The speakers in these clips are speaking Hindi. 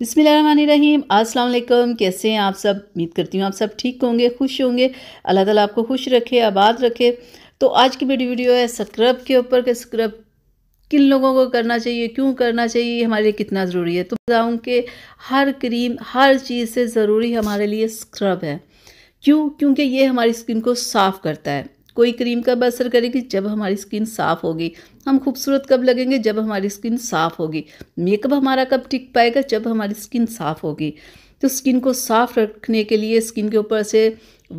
बिसमीम अस्सलाम कैसे हैं आप सब उम्मीद करती हूँ आप सब ठीक होंगे खुश होंगे अल्लाह ताला आपको खुश रखे आबाद रखे तो आज की मेरी वीडियो है स्क्रब के ऊपर के स्क्रब किन लोगों को करना चाहिए क्यों करना चाहिए हमारे लिए कितना ज़रूरी है तो बताऊँ कि हर क्रीम हर चीज़ से ज़रूरी हमारे लिए स्क्रब है क्यों क्योंकि ये हमारी स्किन को साफ़ करता है कोई क्रीम कब असर करेगी जब हमारी स्किन साफ़ होगी हम खूबसूरत कब लगेंगे जब हमारी स्किन साफ़ होगी मेकअप हमारा कब टिक पाएगा जब हमारी स्किन साफ़ होगी तो स्किन को साफ़ रखने के लिए स्किन के ऊपर से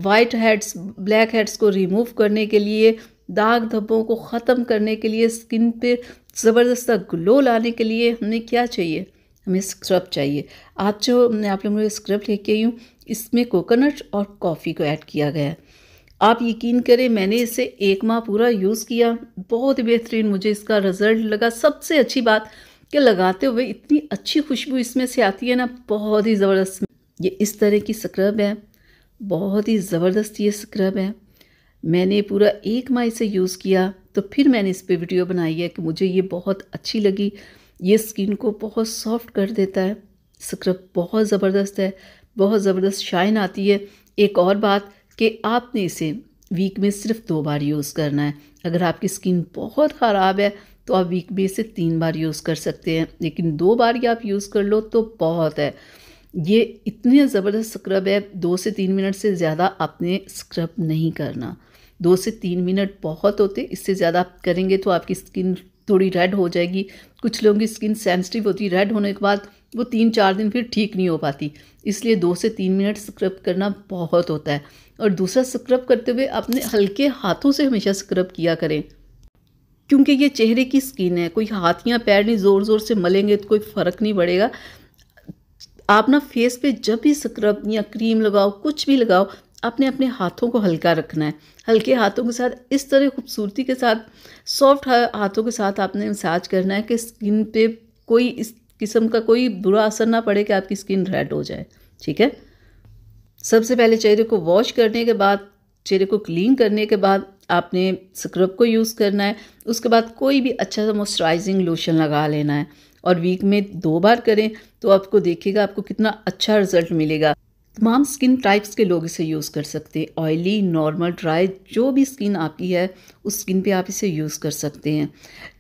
वाइट हेड्स ब्लैक हेड्स को रिमूव करने के लिए दाग धब्बों को ख़त्म करने के लिए स्किन पे ज़बरदस्त ग्लो लाने के लिए हमें क्या चाहिए हमें स्क्रब चाहिए आज जो मैं आप लोगों को स्क्रब लेके आई हूँ इसमें कोकोनट और कॉफ़ी को ऐड किया गया है आप यकीन करें मैंने इसे एक माह पूरा यूज़ किया बहुत बेहतरीन मुझे इसका रिज़ल्ट लगा सबसे अच्छी बात कि लगाते हुए इतनी अच्छी खुशबू इसमें से आती है ना बहुत ही ज़बरदस्त ये इस तरह की स्क्रब है बहुत ही ज़बरदस्त ये स्क्रब है मैंने पूरा एक माह इसे यूज़ किया तो फिर मैंने इस पर वीडियो बनाई है कि मुझे ये बहुत अच्छी लगी ये स्किन को बहुत सॉफ्ट कर देता है स्क्रब बहुत ज़बरदस्त है बहुत ज़बरदस्त शाइन आती है एक और बात कि आपने इसे वीक में सिर्फ दो बार यूज़ करना है अगर आपकी स्किन बहुत ख़राब है तो आप वीक में इसे तीन बार यूज़ कर सकते हैं लेकिन दो बार ही आप यूज़ कर लो तो बहुत है ये इतने ज़बरदस्त स्क्रब है दो से तीन मिनट से ज़्यादा आपने स्क्रब नहीं करना दो से तीन मिनट बहुत होते इससे ज़्यादा आप करेंगे तो आपकी स्किन थोड़ी रेड हो जाएगी कुछ लोगों की स्किन सेंसिटिव होती रेड होने के बाद वो तीन चार दिन फिर ठीक नहीं हो पाती इसलिए दो से तीन मिनट स्क्रब करना बहुत होता है और दूसरा स्क्रब करते हुए अपने हल्के हाथों से हमेशा स्क्रब किया करें क्योंकि ये चेहरे की स्किन है कोई हाथ या पैर नहीं ज़ोर ज़ोर से मलेंगे तो कोई फ़र्क नहीं पड़ेगा आप ना फेस पे जब भी स्क्रब या क्रीम लगाओ कुछ भी लगाओ आपने अपने हाथों को हल्का रखना है हल्के हाथों के साथ इस तरह खूबसूरती के साथ सॉफ्ट हाथों के साथ आपने मसाज करना है कि स्किन पे कोई इस किस्म का कोई बुरा असर ना पड़े कि आपकी स्किन रेड हो जाए ठीक है सबसे पहले चेहरे को वॉश करने के बाद चेहरे को क्लीन करने के बाद आपने स्क्रब को यूज़ करना है उसके बाद कोई भी अच्छा सा मॉइस्चराइजिंग लोशन लगा लेना है और वीक में दो बार करें तो आपको देखिएगा आपको कितना अच्छा रिजल्ट मिलेगा तमाम स्किन टाइप्स के लोग इसे यूज़ कर सकते हैं ऑयली नॉर्मल ड्राई जो भी स्किन आपकी है उस स्किन पे आप इसे यूज़ कर सकते हैं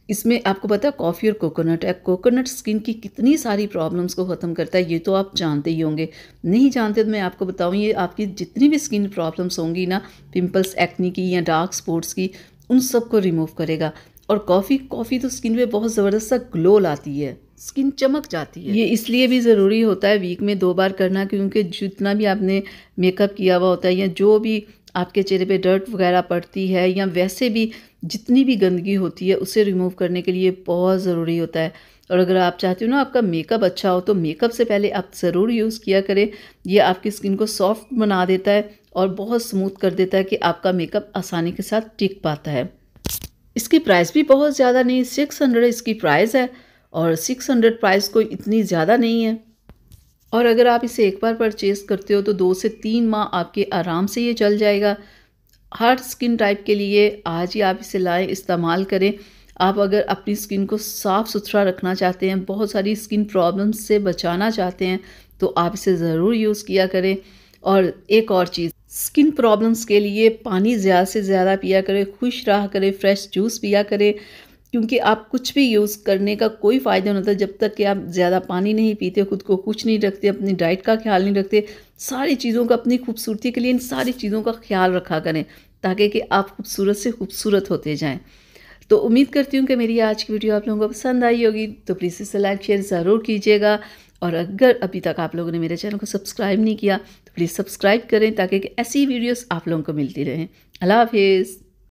इसमें आपको पता है कॉफ़ी और कोकोनट है कोकोनट स्किन की कितनी सारी प्रॉब्लम्स को ख़त्म करता है ये तो आप जानते ही होंगे नहीं जानते तो मैं आपको बताऊँ ये आपकी जितनी भी स्किन प्रॉब्लम्स होंगी ना पिंपल्स एक्नी की या डार्क स्पॉट्स की उन सबको रिमूव करेगा और कॉफ़ी कॉफ़ी तो स्किन पे बहुत ज़बरदस्त सा ग्लो लाती है स्किन चमक जाती है ये इसलिए भी ज़रूरी होता है वीक में दो बार करना क्योंकि जितना भी आपने मेकअप किया हुआ होता है या जो भी आपके चेहरे पे डर्ट वगैरह पड़ती है या वैसे भी जितनी भी गंदगी होती है उसे रिमूव करने के लिए बहुत ज़रूरी होता है और अगर आप चाहते हो ना आपका मेकअप अच्छा हो तो मेकअप से पहले आप ज़रूर यूज़ किया करें ये आपकी स्किन को सॉफ्ट बना देता है और बहुत स्मूथ कर देता है कि आपका मेकअप आसानी के साथ टिक पाता है इसकी प्राइस भी बहुत ज़्यादा नहीं सिक्स हंड्रेड इसकी प्राइस है और सिक्स हंड्रेड प्राइस कोई इतनी ज़्यादा नहीं है और अगर आप इसे एक बार परचेज़ करते हो तो दो से तीन माह आपके आराम से ये चल जाएगा हर स्किन टाइप के लिए आज ही आप इसे लाएँ इस्तेमाल करें आप अगर अपनी स्किन को साफ़ सुथरा रखना चाहते हैं बहुत सारी स्किन प्रॉब्लम्स से बचाना चाहते हैं तो आप इसे ज़रूर यूज़ किया करें और एक और चीज़ स्किन प्रॉब्लम्स के लिए पानी ज़्यादा से ज़्यादा पिया करें खुश रहा करें फ्रेश जूस पिया करें क्योंकि आप कुछ भी यूज़ करने का कोई फ़ायदा नहीं होता जब तक कि आप ज़्यादा पानी नहीं पीते खुद को कुछ नहीं रखते अपनी डाइट का ख्याल नहीं रखते सारी चीज़ों का अपनी खूबसूरती के लिए इन सारी चीज़ों का ख्याल रखा करें ताकि कि आप खूबसूरत से खूबसूरत होते जाएं तो उम्मीद करती हूँ कि मेरी आज की वीडियो आप लोगों को पसंद आई होगी तो प्लीज़ इसे लाइक शेयर ज़रूर कीजिएगा और अगर अभी तक आप लोगों ने मेरे चैनल को सब्सक्राइब नहीं किया तो प्लीज़ सब्सक्राइब करें ताकि ऐसी वीडियोस आप लोगों को मिलती रहें अल्लाह हाफिज़